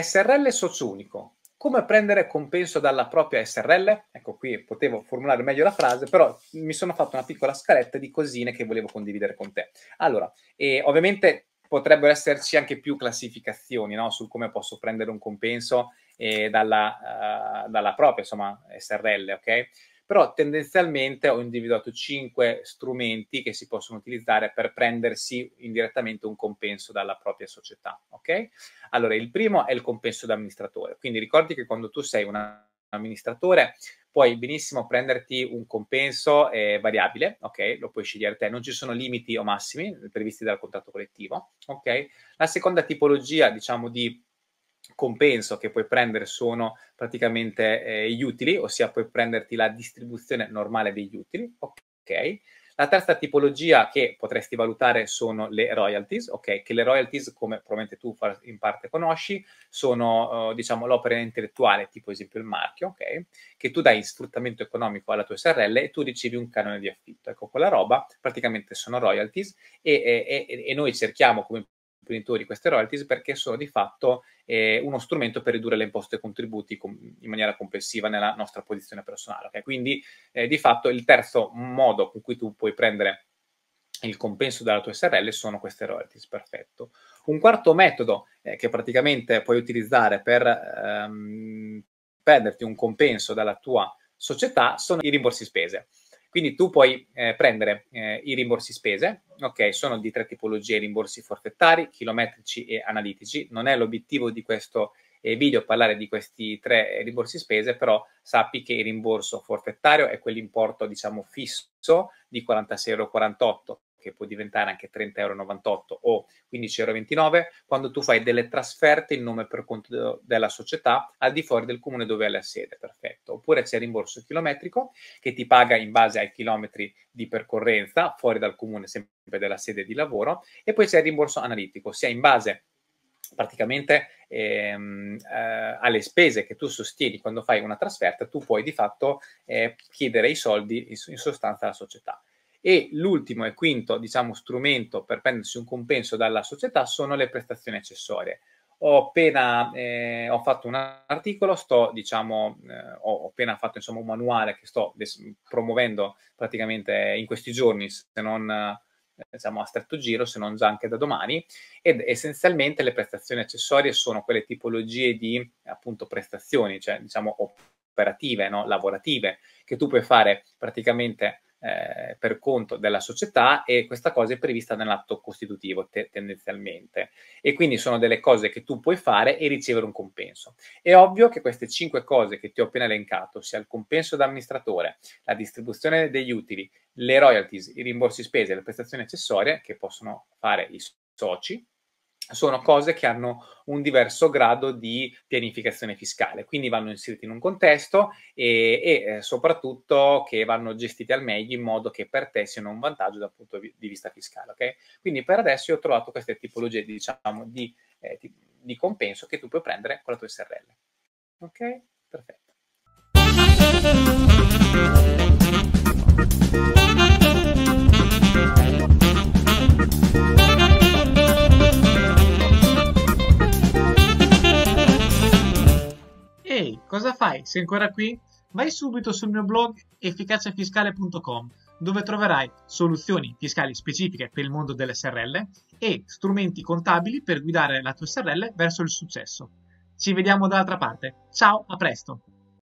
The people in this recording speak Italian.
SRL socio unico. Come prendere compenso dalla propria SRL? Ecco qui potevo formulare meglio la frase, però mi sono fatto una piccola scaletta di cosine che volevo condividere con te. Allora, ovviamente potrebbero esserci anche più classificazioni no? sul come posso prendere un compenso eh, dalla, uh, dalla propria insomma, SRL, ok? però tendenzialmente ho individuato cinque strumenti che si possono utilizzare per prendersi indirettamente un compenso dalla propria società, ok? Allora, il primo è il compenso d'amministratore, quindi ricordi che quando tu sei un amministratore puoi benissimo prenderti un compenso eh, variabile, ok? Lo puoi scegliere te, non ci sono limiti o massimi previsti dal contratto collettivo, ok? La seconda tipologia, diciamo, di compenso che puoi prendere sono praticamente eh, gli utili, ossia puoi prenderti la distribuzione normale degli utili, ok? La terza tipologia che potresti valutare sono le royalties, ok? Che le royalties, come probabilmente tu in parte conosci, sono eh, diciamo l'opera intellettuale, tipo ad esempio il marchio, ok? Che tu dai in sfruttamento economico alla tua SRL e tu ricevi un canone di affitto. Ecco, quella roba praticamente sono royalties e, e, e noi cerchiamo come fornitori queste royalties perché sono di fatto eh, uno strumento per ridurre le imposte e contributi com- in maniera complessiva nella nostra posizione personale. Okay? Quindi eh, di fatto il terzo modo con cui tu puoi prendere il compenso dalla tua SRL sono queste royalties, perfetto. Un quarto metodo eh, che praticamente puoi utilizzare per ehm, perderti un compenso dalla tua società sono i rimborsi spese. Quindi tu puoi eh, prendere eh, i rimborsi spese, ok? Sono di tre tipologie, rimborsi forfettari, chilometrici e analitici. Non è l'obiettivo di questo eh, video parlare di questi tre eh, rimborsi spese, però sappi che il rimborso forfettario è quell'importo, diciamo, fisso di 46,48 euro che può diventare anche 30,98 euro o 15,29 euro, quando tu fai delle trasferte in nome per conto della società al di fuori del comune dove hai la sede, perfetto. Oppure c'è il rimborso chilometrico che ti paga in base ai chilometri di percorrenza fuori dal comune sempre della sede di lavoro e poi c'è il rimborso analitico, sia in base praticamente ehm, eh, alle spese che tu sostieni quando fai una trasferta, tu puoi di fatto eh, chiedere i soldi in, in sostanza alla società. E l'ultimo e quinto, diciamo, strumento per prendersi un compenso dalla società sono le prestazioni accessorie. Ho appena eh, ho fatto un articolo, sto, diciamo, eh, ho appena fatto insomma, un manuale che sto des- promuovendo praticamente in questi giorni, se non eh, diciamo, a stretto giro, se non già anche da domani. Ed essenzialmente le prestazioni accessorie sono quelle tipologie di appunto prestazioni, cioè diciamo operative, no? lavorative, che tu puoi fare praticamente eh, per conto della società e questa cosa è prevista nell'atto costitutivo te- tendenzialmente. E quindi sono delle cose che tu puoi fare e ricevere un compenso. È ovvio che queste cinque cose che ti ho appena elencato, sia il compenso d'amministratore, la distribuzione degli utili, le royalties, i rimborsi spese e le prestazioni accessorie che possono fare i soci, sono cose che hanno un diverso grado di pianificazione fiscale, quindi vanno inserite in un contesto e, e, eh, soprattutto che vanno gestite al meglio in modo che per te siano un vantaggio dal punto di vista fiscale. Okay? Quindi per adesso io ho trovato queste tipologie diciamo, di, eh, di, di, compenso che tu puoi prendere con la tua SRL. Ok? Perfetto. fai? Sei ancora qui? Vai subito sul mio blog efficaciafiscale.com dove troverai soluzioni fiscali specifiche per il mondo delle SRL e strumenti contabili per guidare la tua SRL verso il successo. Ci vediamo dall'altra parte. Ciao, a presto!